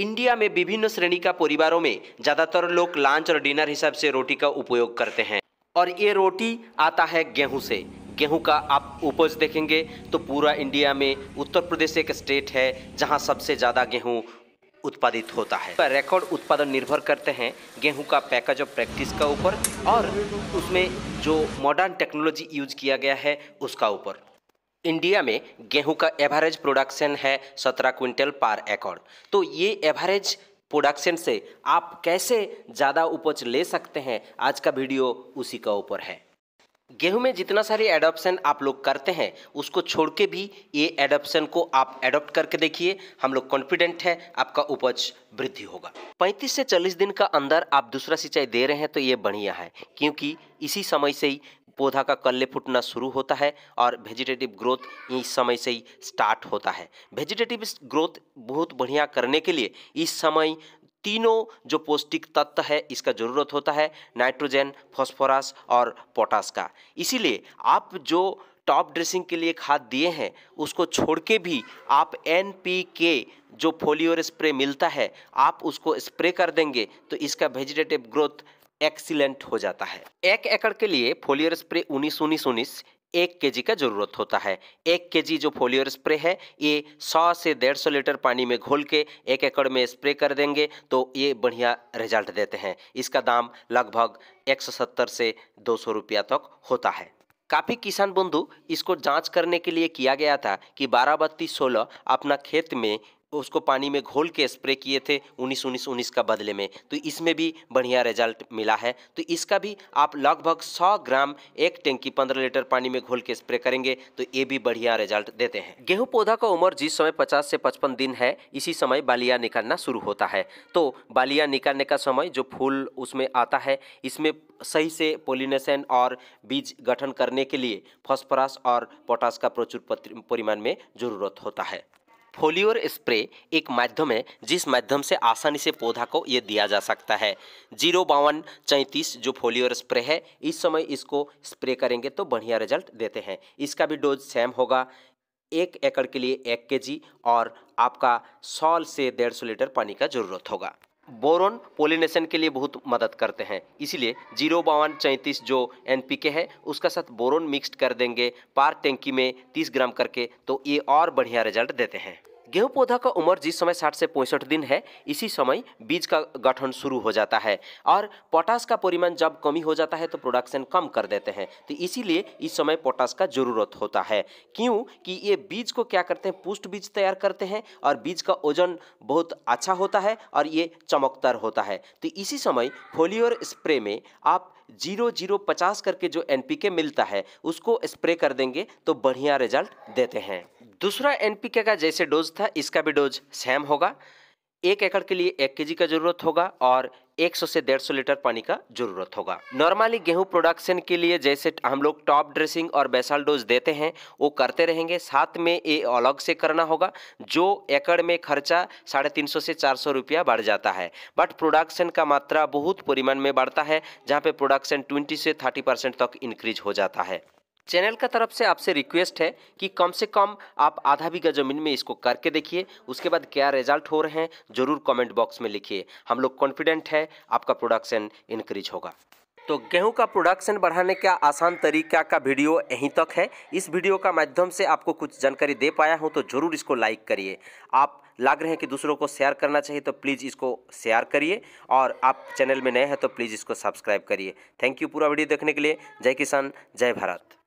India में विभिन्न श्रेणी का परिवारों में ज़्यादातर लोग लंच और डिनर हिसाब से रोटी का उपयोग करते हैं और ये रोटी आता है गेहूं से गेहूं का आप उपज देखेंगे तो पूरा इंडिया में उत्तर प्रदेश एक स्टेट है जहां सबसे ज़्यादा गेहूं उत्पादित होता है रिकॉर्ड उत्पादन निर्भर करते हैं गेहूं का पैकेज ऑफ प्रैक्टिस का ऊपर और उसमें जो मॉडर्न टेक्नोलॉजी यूज किया गया है उसका ऊपर इंडिया में गेहूं का एवरेज प्रोडक्शन है सत्रह क्विंटल पर एकड़ तो ये एवरेज प्रोडक्शन से आप कैसे ज़्यादा उपज ले सकते हैं आज का वीडियो उसी का ऊपर है गेहूं में जितना सारे एडोप्शन आप लोग करते हैं उसको छोड़ के भी ये एडोप्शन को आप एडोप्ट करके देखिए हम लोग कॉन्फिडेंट है आपका उपज वृद्धि होगा 35 से 40 दिन का अंदर आप दूसरा सिंचाई दे रहे हैं तो ये बढ़िया है क्योंकि इसी समय से ही पौधा का कल्ले फूटना शुरू होता है और वेजिटेटिव ग्रोथ इस समय से ही स्टार्ट होता है वेजिटेटिव ग्रोथ बहुत बढ़िया करने के लिए इस समय तीनों जो पौष्टिक तत्व है इसका ज़रूरत होता है नाइट्रोजन फॉस्फोरस और पोटास का इसीलिए आप जो टॉप ड्रेसिंग के लिए खाद दिए हैं उसको छोड़ के भी आप एन पी के जो फोलियोर स्प्रे मिलता है आप उसको स्प्रे कर देंगे तो इसका वेजिटेटिव ग्रोथ एक्सीलेंट हो जाता है एक एकड़ के लिए फोलियर स्प्रे उन्नीस उन्नीस उन्नीस एक केजी का जरूरत होता है एक केजी जो फोलियर स्प्रे है ये 100 से 150 लीटर पानी में घोल के एक एकड़ में स्प्रे कर देंगे तो ये बढ़िया रिजल्ट देते हैं इसका दाम लगभग 170 से 200 रुपया तक होता है काफ़ी किसान बंधु इसको जांच करने के लिए किया गया था कि बारह बत्तीस सोलह अपना खेत में उसको पानी में घोल के स्प्रे किए थे उन्नीस उन्नीस उन्नीस का बदले में तो इसमें भी बढ़िया रिजल्ट मिला है तो इसका भी आप लगभग 100 ग्राम एक टैंकी 15 लीटर पानी में घोल के स्प्रे करेंगे तो ये भी बढ़िया रिजल्ट देते हैं गेहूं पौधा का उम्र जिस समय 50 से 55 दिन है इसी समय बालिया निकालना शुरू होता है तो बालिया निकालने का समय जो फूल उसमें आता है इसमें सही से पोलिनेशन और बीज गठन करने के लिए फॉस्फोरस और पोटास का प्रचुर परिमाण में जरूरत होता है फोलियोर स्प्रे एक माध्यम है जिस माध्यम से आसानी से पौधा को ये दिया जा सकता है जीरो बावन चैंतीस जो फोलियोर स्प्रे है इस समय इसको स्प्रे करेंगे तो बढ़िया रिजल्ट देते हैं इसका भी डोज सेम होगा एक एकड़ के लिए एक के जी और आपका सौ से डेढ़ सौ लीटर पानी का ज़रूरत होगा बोरोन पोलिनेशन के लिए बहुत मदद करते हैं इसीलिए जीरो बावन चैंतीस जो एन है उसका साथ बोरोन मिक्स कर देंगे पार टेंकी में 30 ग्राम करके तो ये और बढ़िया रिजल्ट देते हैं गेहूं पौधा का उम्र जिस समय 60 से पैंसठ दिन है इसी समय बीज का गठन शुरू हो जाता है और पोटास का परिमाण जब कमी हो जाता है तो प्रोडक्शन कम कर देते हैं तो इसीलिए इस समय पोटास का जरूरत होता है क्यों कि ये बीज को क्या करते हैं पुष्ट बीज तैयार करते हैं और बीज का ओजन बहुत अच्छा होता है और ये चमकदार होता है तो इसी समय फोलियोर स्प्रे में आप जीरो जीरो पचास करके जो एनपीके मिलता है उसको स्प्रे कर देंगे तो बढ़िया रिजल्ट देते हैं दूसरा एनपीके का जैसे डोज था इसका भी डोज सेम होगा एक एकड़ के लिए एक केजी का जरूरत होगा और 100 से 150 लीटर पानी का जरूरत होगा नॉर्मली गेहूं प्रोडक्शन के लिए जैसे हम लोग टॉप ड्रेसिंग और बेसाल डोज देते हैं वो करते रहेंगे साथ में ये अलग से करना होगा जो एकड़ में खर्चा साढ़े तीन सौ से चार सौ रुपया बढ़ जाता है बट प्रोडक्शन का मात्रा बहुत परिमाण में बढ़ता है जहाँ पे प्रोडक्शन ट्वेंटी से थर्टी परसेंट तक इंक्रीज हो जाता है चैनल का तरफ से आपसे रिक्वेस्ट है कि कम से कम आप आधा बीघा ज़मीन में इसको करके देखिए उसके बाद क्या रिजल्ट हो रहे हैं ज़रूर कमेंट बॉक्स में लिखिए हम लोग कॉन्फिडेंट है आपका प्रोडक्शन इंक्रीज होगा तो गेहूं का प्रोडक्शन बढ़ाने का आसान तरीका का वीडियो यहीं तक है इस वीडियो का माध्यम से आपको कुछ जानकारी दे पाया हूं तो ज़रूर इसको लाइक करिए आप लाग रहे हैं कि दूसरों को शेयर करना चाहिए तो प्लीज़ इसको शेयर करिए और आप चैनल में नए हैं तो प्लीज़ इसको सब्सक्राइब करिए थैंक यू पूरा वीडियो देखने के लिए जय किसान जय भारत